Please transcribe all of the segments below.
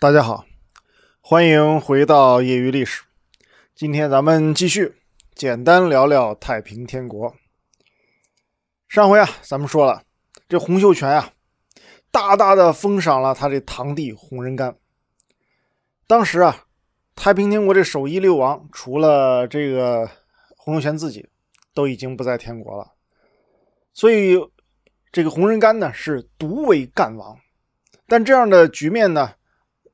大家好，欢迎回到业余历史。今天咱们继续简单聊聊太平天国。上回啊，咱们说了，这洪秀全啊，大大的封赏了他这堂弟洪仁干。当时啊，太平天国这首义六王，除了这个洪秀全自己，都已经不在天国了。所以，这个洪仁干呢，是独为干王。但这样的局面呢？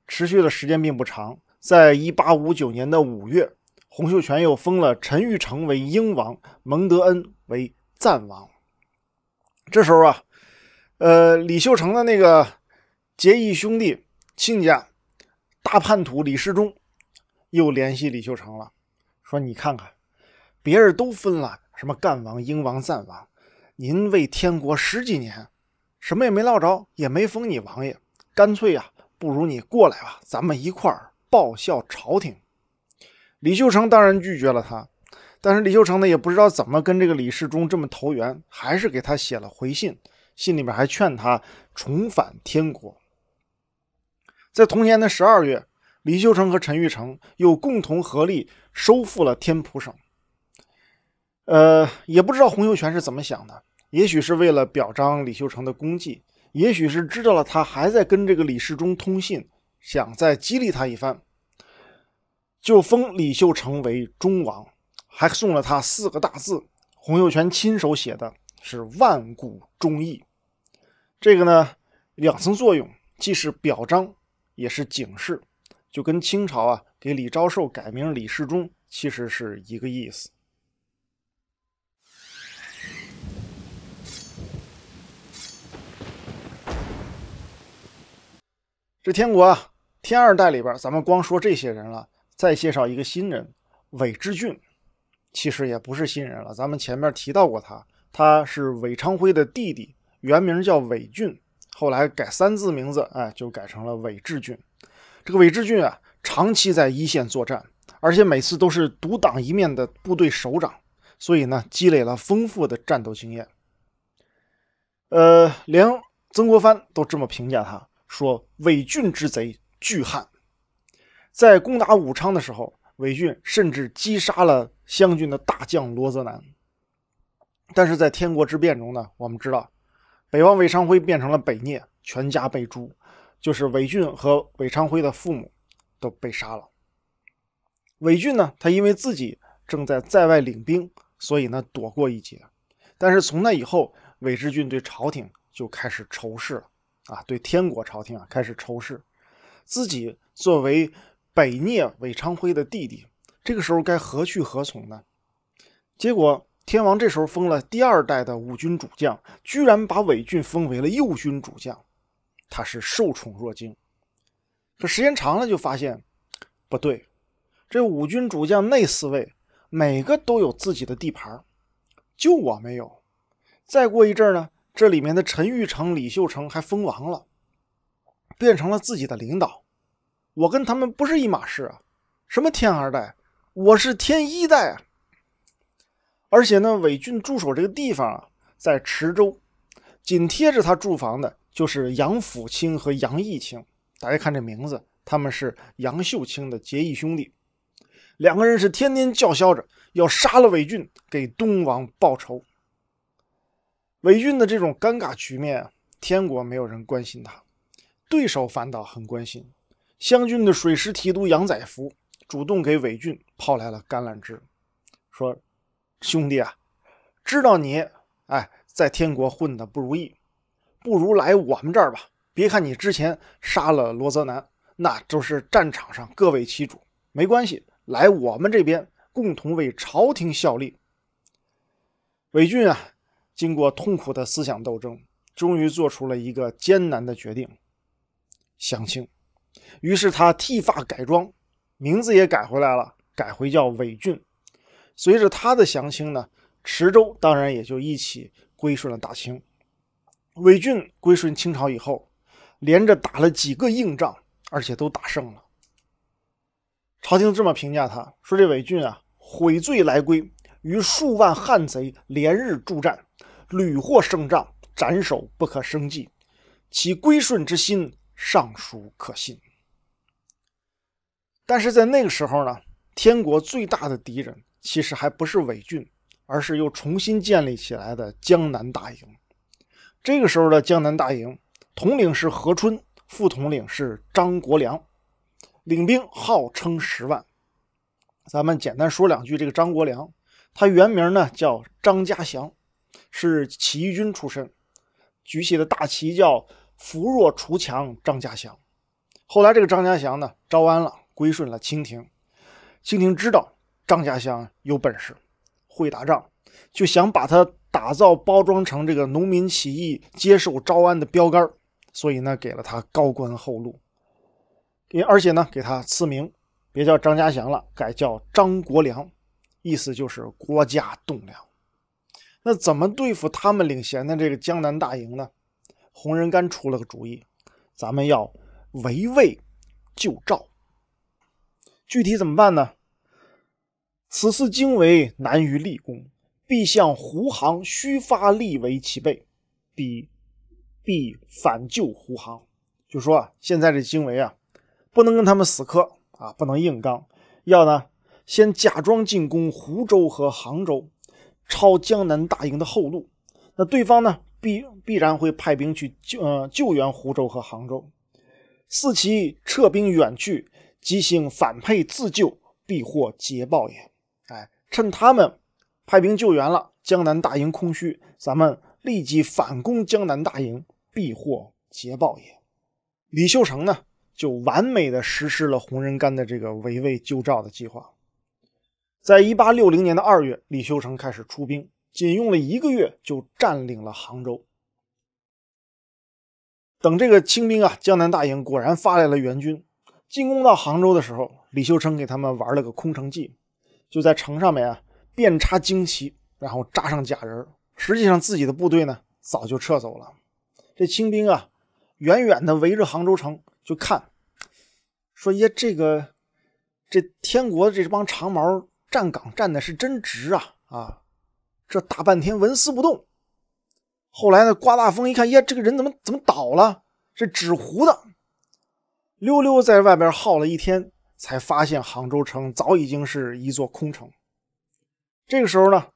持续的时间并不长，在一八五九年的五月，洪秀全又封了陈玉成为英王，蒙德恩为赞王。这时候啊，呃，李秀成的那个结义兄弟、亲家大叛徒李世忠又联系李秀成了，说：“你看看，别人都分了什么干王、英王、赞王，您为天国十几年，什么也没捞着，也没封你王爷，干脆呀。”不如你过来吧，咱们一块儿报效朝廷。李秀成当然拒绝了他，但是李秀成呢也不知道怎么跟这个李世忠这么投缘，还是给他写了回信，信里面还劝他重返天国。在同年的十二月，李秀成和陈玉成又共同合力收复了天浦省。呃，也不知道洪秀全是怎么想的，也许是为了表彰李秀成的功绩。也许是知道了他还在跟这个李世忠通信，想再激励他一番，就封李秀成为忠王，还送了他四个大字，洪秀全亲手写的，是“万古忠义”。这个呢，两层作用，既是表彰，也是警示，就跟清朝啊给李昭寿改名李世忠其实是一个意思。这天国啊，天二代里边，咱们光说这些人了，再介绍一个新人，韦志俊，其实也不是新人了，咱们前面提到过他，他是韦昌辉的弟弟，原名叫韦俊，后来改三字名字，哎，就改成了韦志俊。这个韦志俊啊，长期在一线作战，而且每次都是独当一面的部队首长，所以呢，积累了丰富的战斗经验。呃，连曾国藩都这么评价他。说韦俊之贼巨汉，在攻打武昌的时候，韦俊甚至击杀了湘军的大将罗泽南。但是在天国之变中呢，我们知道，北王韦昌辉变成了北聂，全家被诛，就是韦俊和韦昌辉的父母都被杀了。韦俊呢，他因为自己正在在外领兵，所以呢躲过一劫。但是从那以后，韦志俊对朝廷就开始仇视了。啊，对天国朝廷啊开始仇视，自己作为北聂韦昌辉的弟弟，这个时候该何去何从呢？结果天王这时候封了第二代的五军主将，居然把韦俊封为了右军主将，他是受宠若惊。可时间长了就发现不对，这五军主将那四位每个都有自己的地盘就我没有。再过一阵呢。这里面的陈玉成、李秀成还封王了，变成了自己的领导。我跟他们不是一码事啊！什么天二代，我是天一代。啊。而且呢，韦俊驻守这个地方啊，在池州，紧贴着他驻防的就是杨辅清和杨义清。大家看这名字，他们是杨秀清的结义兄弟，两个人是天天叫嚣着要杀了韦俊，给东王报仇。韦俊的这种尴尬局面，天国没有人关心他，对手反倒很关心。湘军的水师提督杨载福主动给韦俊抛来了橄榄枝，说：“兄弟啊，知道你哎在天国混的不如意，不如来我们这儿吧。别看你之前杀了罗泽南，那就是战场上各为其主，没关系，来我们这边共同为朝廷效力。”韦俊啊。经过痛苦的思想斗争，终于做出了一个艰难的决定：降清。于是他剃发改装，名字也改回来了，改回叫韦俊。随着他的降清呢，池州当然也就一起归顺了大清。韦俊归顺清朝以后，连着打了几个硬仗，而且都打胜了。朝廷这么评价他，说这韦俊啊，悔罪来归。与数万汉贼连日助战，屡获胜仗，斩首不可生计，其归顺之心尚属可信。但是在那个时候呢，天国最大的敌人其实还不是韦俊，而是又重新建立起来的江南大营。这个时候的江南大营，统领是何春，副统领是张国梁，领兵号称十万。咱们简单说两句，这个张国梁。他原名呢叫张家祥，是起义军出身，举起的大旗叫“扶弱除强”。张家祥，后来这个张家祥呢招安了，归顺了清廷。清廷知道张家祥有本事，会打仗，就想把他打造包装成这个农民起义接受招安的标杆，所以呢给了他高官厚禄，也而且呢给他赐名，别叫张家祥了，改叫张国良。意思就是国家栋梁，那怎么对付他们领衔的这个江南大营呢？洪仁干出了个主意，咱们要围魏救赵。具体怎么办呢？此次经围难于立功，必向胡杭虚发力为其备，必必反救胡杭。就说啊，现在这经围啊，不能跟他们死磕啊，不能硬刚，要呢。先假装进攻湖州和杭州，抄江南大营的后路。那对方呢必必然会派兵去，救呃救援湖州和杭州。四其撤兵远去，即兴反旆自救，必获捷报也。哎，趁他们派兵救援了，江南大营空虚，咱们立即反攻江南大营，必获捷报也。李秀成呢，就完美的实施了洪仁玕的这个围魏救赵的计划。在一八六零年的二月，李秀成开始出兵，仅用了一个月就占领了杭州。等这个清兵啊，江南大营果然发来了援军，进攻到杭州的时候，李秀成给他们玩了个空城计，就在城上面啊，遍插旌旗，然后扎上假人，实际上自己的部队呢早就撤走了。这清兵啊，远远的围着杭州城就看，说：“耶，这个，这天国的这帮长毛。”站岗站的是真直啊啊！这大半天纹丝不动。后来呢，刮大风，一看，耶，这个人怎么怎么倒了？是纸糊的。溜溜在外边耗了一天，才发现杭州城早已经是一座空城。这个时候呢，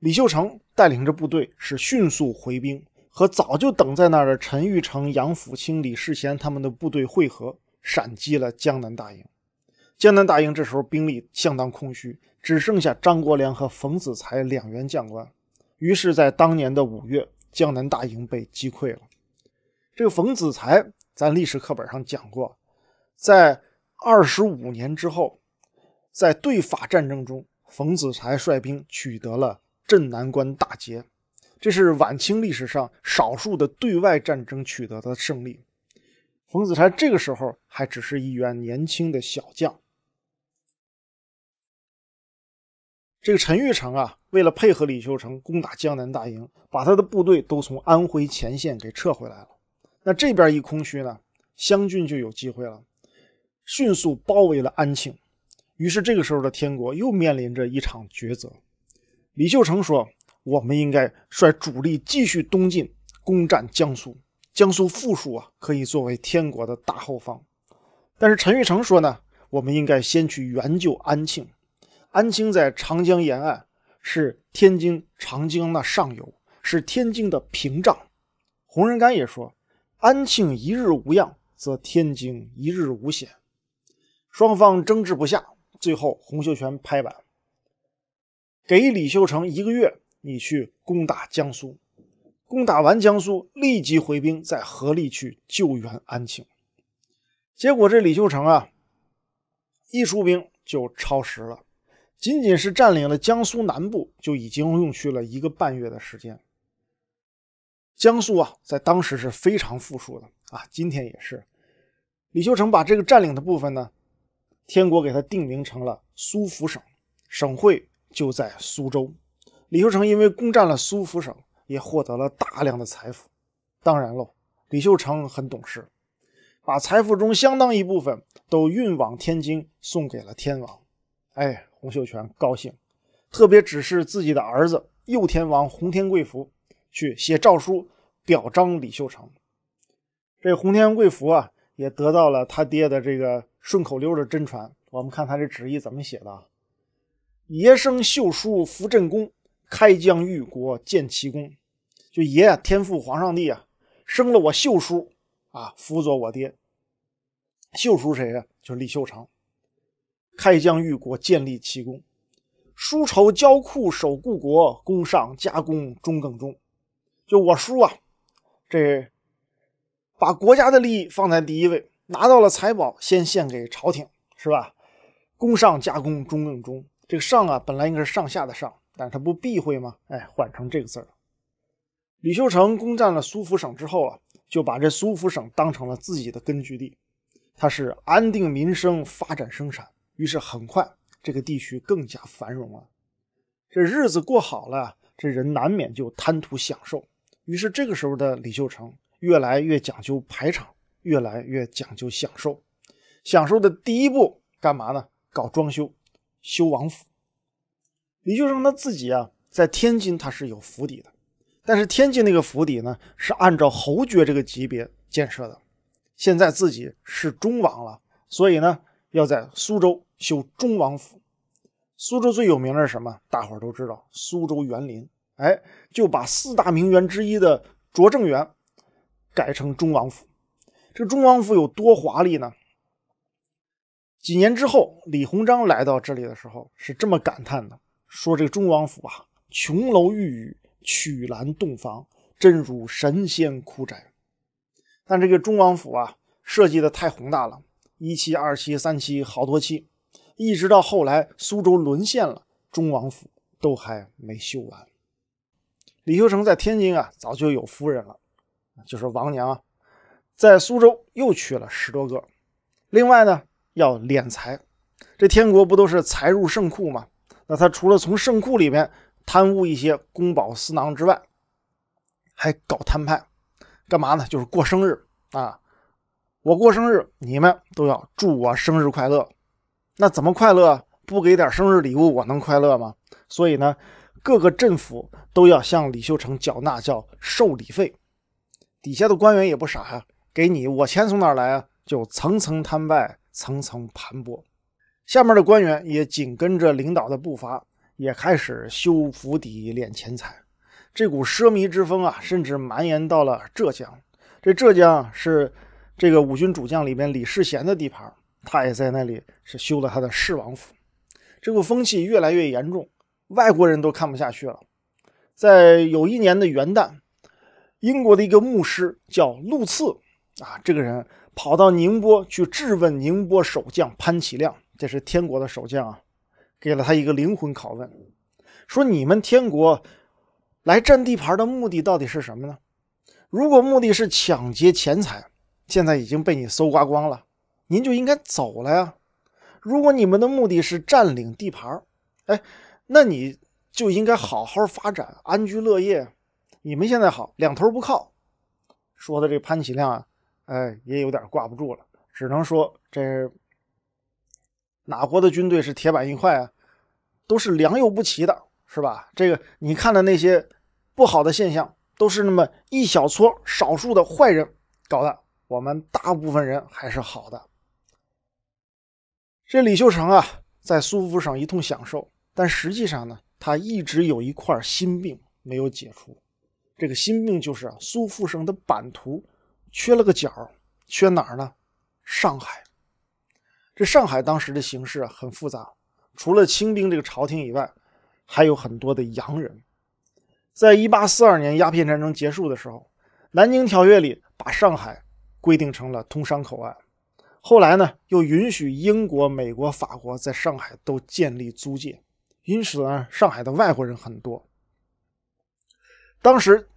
李秀成带领着部队是迅速回兵，和早就等在那儿的陈玉成、杨辅清、李世贤他们的部队会合，闪击了江南大营。江南大营这时候兵力相当空虚，只剩下张国梁和冯子才两员将官。于是，在当年的五月，江南大营被击溃了。这个冯子才在历史课本上讲过，在二十五年之后，在对法战争中，冯子才率兵取得了镇南关大捷，这是晚清历史上少数的对外战争取得的胜利。冯子才这个时候还只是一员年轻的小将。这个陈玉成啊，为了配合李秀成攻打江南大营，把他的部队都从安徽前线给撤回来了。那这边一空虚呢，湘军就有机会了，迅速包围了安庆。于是这个时候的天国又面临着一场抉择。李秀成说：“我们应该率主力继续东进，攻占江苏。江苏富庶啊，可以作为天国的大后方。”但是陈玉成说呢：“我们应该先去援救安庆。”安庆在长江沿岸，是天津、长江那上游，是天津的屏障。洪仁玕也说：“安庆一日无恙，则天津一日无险。”双方争执不下，最后洪秀全拍板，给李秀成一个月，你去攻打江苏，攻打完江苏立即回兵，再合力去救援安庆。结果这李秀成啊，一出兵就超时了。仅仅是占领了江苏南部，就已经用去了一个半月的时间。江苏啊，在当时是非常富庶的啊，今天也是。李秀成把这个占领的部分呢，天国给他定名成了苏福省，省会就在苏州。李秀成因为攻占了苏福省，也获得了大量的财富。当然喽，李秀成很懂事，把财富中相当一部分都运往天津，送给了天王。哎。洪秀全高兴，特别指示自己的儿子右天王洪天贵福去写诏书表彰李秀成。这洪天贵福啊，也得到了他爹的这个顺口溜的真传。我们看他这旨意怎么写的啊：“爷生秀叔扶朕功，开疆御国建奇功。”就爷啊，天父皇上帝啊，生了我秀叔啊，辅佐我爹。秀叔谁呀？就是李秀成。开疆御国，建立奇功；疏愁交库，守故国。功上加功，忠更忠。就我叔啊，这把国家的利益放在第一位，拿到了财宝先献给朝廷，是吧？功上加功，忠更忠。这个“上”啊，本来应该是“上下”的“上”，但是他不避讳吗？哎，换成这个字儿了。李秀成攻占了苏福省之后啊，就把这苏福省当成了自己的根据地，他是安定民生，发展生产。于是很快，这个地区更加繁荣了。这日子过好了，这人难免就贪图享受。于是这个时候的李秀成越来越讲究排场，越来越讲究享受。享受的第一步，干嘛呢？搞装修，修王府。李秀成他自己啊，在天津他是有府邸的，但是天津那个府邸呢，是按照侯爵这个级别建设的。现在自己是中王了，所以呢。要在苏州修中王府，苏州最有名的是什么？大伙儿都知道，苏州园林。哎，就把四大名园之一的拙政园改成中王府。这中王府有多华丽呢？几年之后，李鸿章来到这里的时候是这么感叹的：“说这个中王府啊，琼楼玉宇，曲栏洞房，真如神仙窟宅。”但这个中王府啊，设计的太宏大了。一期、二期、三期，好多期，一直到后来苏州沦陷了，忠王府都还没修完。李修成在天津啊，早就有夫人了，就是王娘，在苏州又娶了十多个。另外呢，要敛财，这天国不都是财入圣库吗？那他除了从圣库里面贪污一些公饱私囊之外，还搞摊派，干嘛呢？就是过生日啊。我过生日，你们都要祝我生日快乐。那怎么快乐？不给点生日礼物，我能快乐吗？所以呢，各个政府都要向李秀成缴纳叫“受理费”。底下的官员也不傻呀，给你我钱从哪儿来啊？就层层贪败，层层盘剥。下面的官员也紧跟着领导的步伐，也开始修府邸、敛钱财。这股奢靡之风啊，甚至蔓延到了浙江。这浙江是。这个五军主将里边，李世贤的地盘，他也在那里是修了他的世王府。这股风气越来越严重，外国人都看不下去了。在有一年的元旦，英国的一个牧师叫陆刺啊，这个人跑到宁波去质问宁波守将潘启亮，这是天国的守将啊，给了他一个灵魂拷问，说你们天国来占地盘的目的到底是什么呢？如果目的是抢劫钱财。现在已经被你搜刮光了，您就应该走了呀。如果你们的目的是占领地盘，哎，那你就应该好好发展，安居乐业。你们现在好两头不靠，说的这潘启亮啊，哎，也有点挂不住了。只能说这哪国的军队是铁板一块啊？都是良莠不齐的，是吧？这个你看的那些不好的现象，都是那么一小撮少数的坏人搞的。我们大部分人还是好的。这李秀成啊，在苏富省一通享受，但实际上呢，他一直有一块心病没有解除。这个心病就是啊，苏富省的版图缺了个角，缺哪儿呢？上海。这上海当时的形势啊很复杂，除了清兵这个朝廷以外，还有很多的洋人。在一八四二年鸦片战争结束的时候，《南京条约》里把上海。规定成了通商口岸，后来呢，又允许英国、美国、法国在上海都建立租界，因此呢，上海的外国人很多。当时，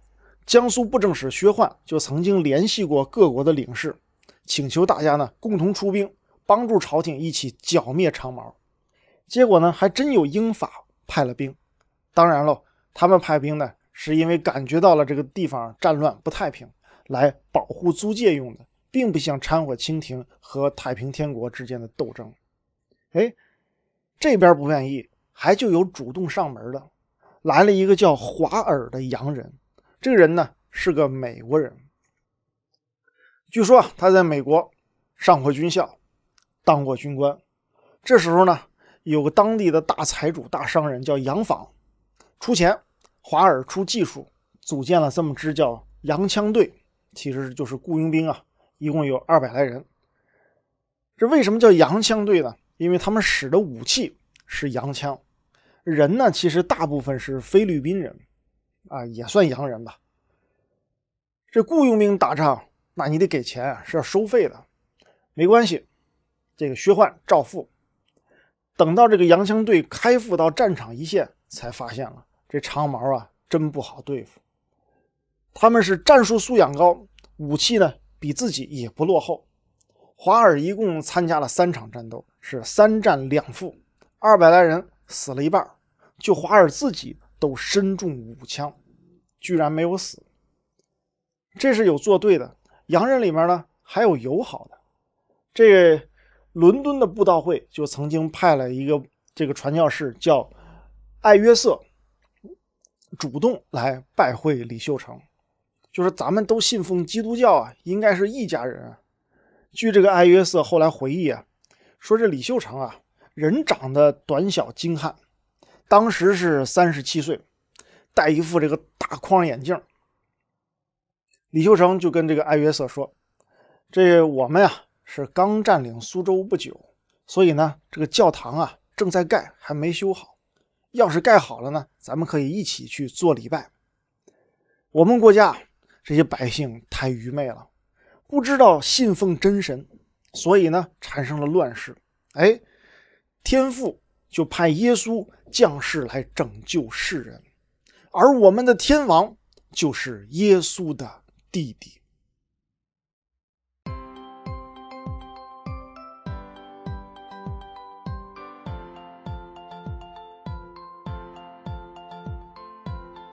江苏布政使薛焕就曾经联系过各国的领事，请求大家呢共同出兵，帮助朝廷一起剿灭长毛。结果呢，还真有英法派了兵。当然喽，他们派兵呢，是因为感觉到了这个地方战乱不太平。来保护租借用的，并不像掺和清廷和太平天国之间的斗争。哎，这边不愿意，还就有主动上门的，来了一个叫华尔的洋人，这个人呢是个美国人。据说他在美国上过军校，当过军官。这时候呢，有个当地的大财主、大商人叫杨坊，出钱，华尔出技术，组建了这么支叫洋枪队。其实就是雇佣兵啊，一共有二百来人。这为什么叫洋枪队呢？因为他们使的武器是洋枪，人呢其实大部分是菲律宾人，啊也算洋人吧。这雇佣兵打仗，那你得给钱啊，是要收费的。没关系，这个薛焕照付。等到这个洋枪队开赴到战场一线，才发现了这长毛啊，真不好对付。他们是战术素养高，武器呢比自己也不落后。华尔一共参加了三场战斗，是三战两负，二百来人死了一半，就华尔自己都身中五枪，居然没有死。这是有作对的，洋人里面呢还有友好的，这伦敦的布道会就曾经派了一个这个传教士叫艾约瑟，主动来拜会李秀成。就是咱们都信奉基督教啊，应该是一家人。据这个艾约瑟后来回忆啊，说这李秀成啊，人长得短小精悍，当时是三十七岁，戴一副这个大框眼镜。李秀成就跟这个艾约瑟说：“这我们啊是刚占领苏州不久，所以呢，这个教堂啊正在盖，还没修好。要是盖好了呢，咱们可以一起去做礼拜。我们国家。”这些百姓太愚昧了，不知道信奉真神，所以呢产生了乱世。哎，天父就派耶稣降世来拯救世人，而我们的天王就是耶稣的弟弟。